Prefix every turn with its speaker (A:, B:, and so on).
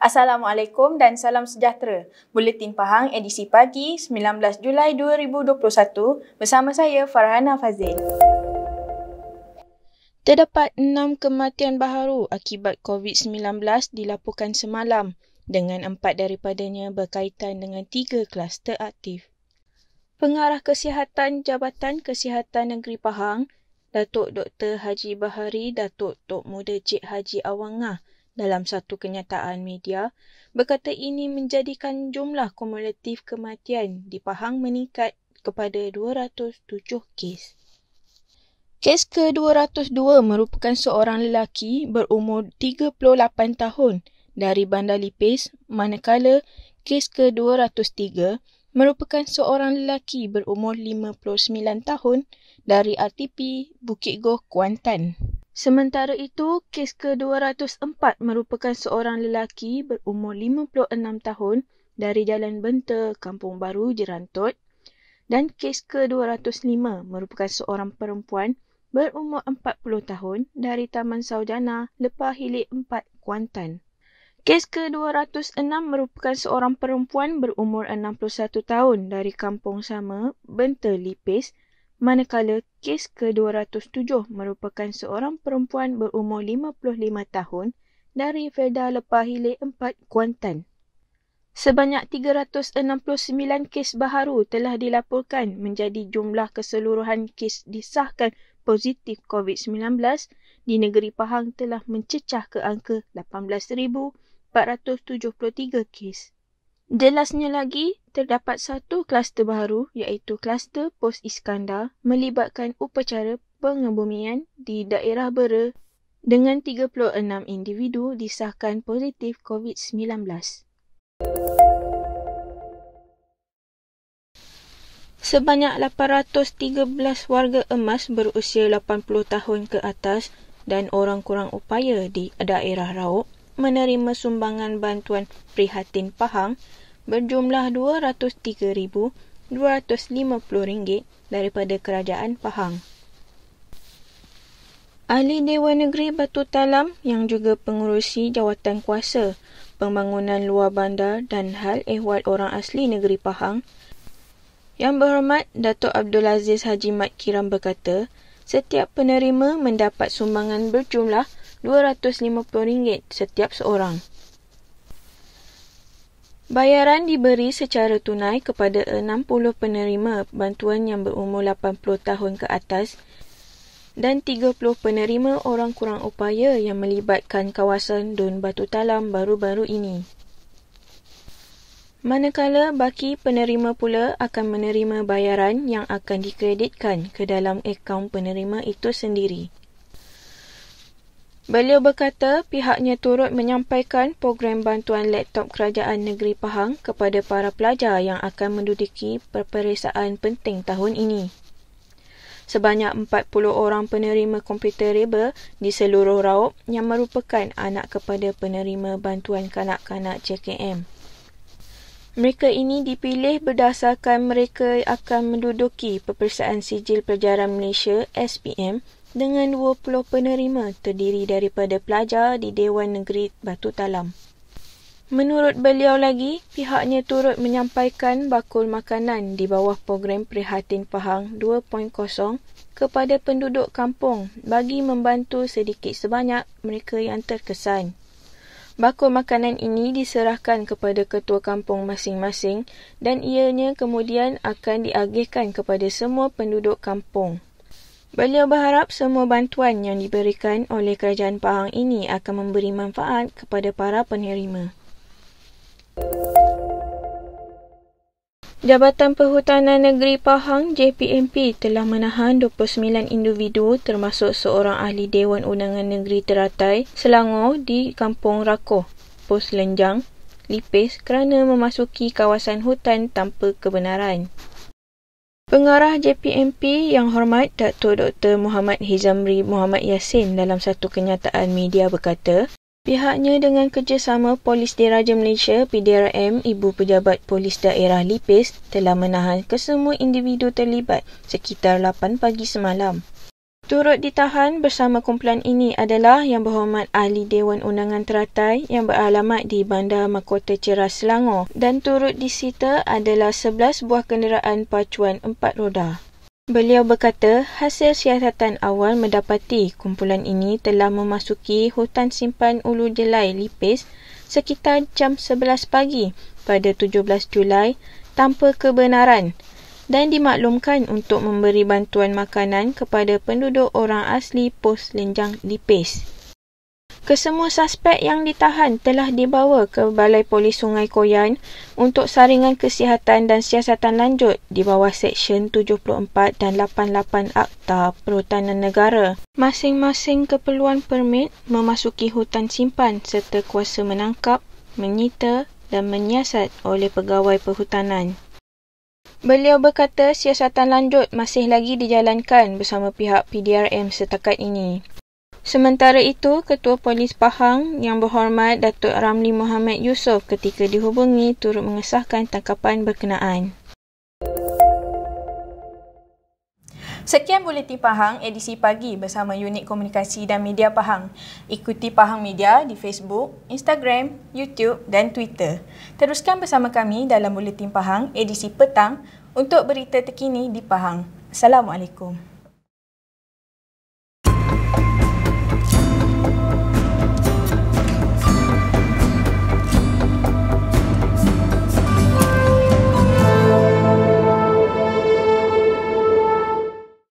A: Assalamualaikum dan salam sejahtera. Buletin Pahang edisi pagi 19 Julai 2021 bersama saya Farhana Fazil. Terdapat enam kematian baharu akibat COVID-19 dilaporkan semalam dengan empat daripadanya berkaitan dengan tiga kluster aktif. Pengarah Kesihatan Jabatan Kesihatan Negeri Pahang, Datuk Dr. Haji Bahari Datuk Tok Muda Cik Haji Awangah dalam satu kenyataan media berkata ini menjadikan jumlah kumulatif kematian di Pahang meningkat kepada 207 kes. Kes ke-202 merupakan seorang lelaki berumur 38 tahun dari Bandar Lipis manakala kes ke-203 merupakan seorang lelaki berumur 59 tahun dari RTP Bukit Goh Kuantan. Sementara itu, kes ke-204 merupakan seorang lelaki berumur 56 tahun dari Jalan Benta, Kampung Baru, Jerantut dan kes ke-205 merupakan seorang perempuan berumur 40 tahun dari Taman Saujana, Lepah Hilir 4, Kuantan. Kes ke-206 merupakan seorang perempuan berumur 61 tahun dari kampung sama Benta Lipis manakala kes ke-207 merupakan seorang perempuan berumur 55 tahun dari Felda Lepah Hilir 4 Kuantan. Sebanyak 369 kes baharu telah dilaporkan menjadi jumlah keseluruhan kes disahkan positif COVID-19 di negeri Pahang telah mencecah ke angka 18,473 kes. Jelasnya lagi, terdapat satu kluster baru iaitu kluster Pos Iskandar melibatkan upacara pengebumian di daerah Bera dengan 36 individu disahkan positif COVID-19. Sebanyak 813 warga emas berusia 80 tahun ke atas dan orang kurang upaya di daerah Rauk menerima sumbangan bantuan prihatin Pahang berjumlah RM203,250 daripada Kerajaan Pahang. Ahli Dewan Negeri Batu Talam yang juga pengurusi jawatan kuasa pembangunan luar bandar dan hal ehwal orang asli negeri Pahang, Yang Berhormat Datuk Abdul Aziz Haji Mat Kiram berkata, setiap penerima mendapat sumbangan berjumlah RM250 setiap seorang. Bayaran diberi secara tunai kepada 60 penerima bantuan yang berumur 80 tahun ke atas dan 30 penerima orang kurang upaya yang melibatkan kawasan Dun Batu Talam baru-baru ini. Manakala baki penerima pula akan menerima bayaran yang akan dikreditkan ke dalam akaun penerima itu sendiri. Beliau berkata pihaknya turut menyampaikan program bantuan laptop kerajaan negeri Pahang kepada para pelajar yang akan menduduki peperiksaan penting tahun ini. Sebanyak 40 orang penerima komputer riba di seluruh Raub yang merupakan anak kepada penerima bantuan kanak-kanak JKM. Mereka ini dipilih berdasarkan mereka akan menduduki peperiksaan sijil pelajaran Malaysia SPM dengan 20 penerima terdiri daripada pelajar di Dewan Negeri Batu Talam. Menurut beliau lagi, pihaknya turut menyampaikan bakul makanan di bawah program Prihatin Pahang 2.0 kepada penduduk kampung bagi membantu sedikit sebanyak mereka yang terkesan. Bakul makanan ini diserahkan kepada ketua kampung masing-masing dan ianya kemudian akan diagihkan kepada semua penduduk kampung. Beliau berharap semua bantuan yang diberikan oleh kerajaan Pahang ini akan memberi manfaat kepada para penerima. Jabatan Perhutanan Negeri Pahang JPMP telah menahan 29 individu termasuk seorang ahli Dewan Undangan Negeri Teratai Selangor di Kampung Rakoh, Pos Lenjang, Lipis kerana memasuki kawasan hutan tanpa kebenaran. Pengarah JPMP Yang Hormat Datuk Dr. Muhammad Hizamri Muhammad Yasin dalam satu kenyataan media berkata, pihaknya dengan kerjasama Polis Diraja Malaysia PDRM Ibu Pejabat Polis Daerah Lipis telah menahan kesemua individu terlibat sekitar 8 pagi semalam. Turut ditahan bersama kumpulan ini adalah Yang Berhormat Ahli Dewan Undangan Teratai yang beralamat di Bandar Mahkota Ceras Selangor dan turut disita adalah 11 buah kenderaan pacuan empat roda. Beliau berkata hasil siasatan awal mendapati kumpulan ini telah memasuki hutan simpan Ulu Jelai Lipis sekitar jam 11 pagi pada 17 Julai tanpa kebenaran dan dimaklumkan untuk memberi bantuan makanan kepada penduduk orang asli pos lenjang lipis. Kesemua suspek yang ditahan telah dibawa ke Balai Polis Sungai Koyan untuk saringan kesihatan dan siasatan lanjut di bawah Seksyen 74 dan 88 Akta Perhutanan Negara. Masing-masing keperluan permit memasuki hutan simpan serta kuasa menangkap, menyita dan menyiasat oleh pegawai perhutanan. Beliau berkata siasatan lanjut masih lagi dijalankan bersama pihak PDRM setakat ini. Sementara itu, Ketua Polis Pahang yang berhormat Datuk Ramli Muhammad Yusof ketika dihubungi turut mengesahkan tangkapan berkenaan. Sekian Buletin Pahang edisi pagi bersama Unit Komunikasi dan Media Pahang. Ikuti Pahang Media di Facebook, Instagram, YouTube dan Twitter. Teruskan bersama kami dalam Buletin Pahang edisi petang untuk berita terkini di Pahang. Assalamualaikum.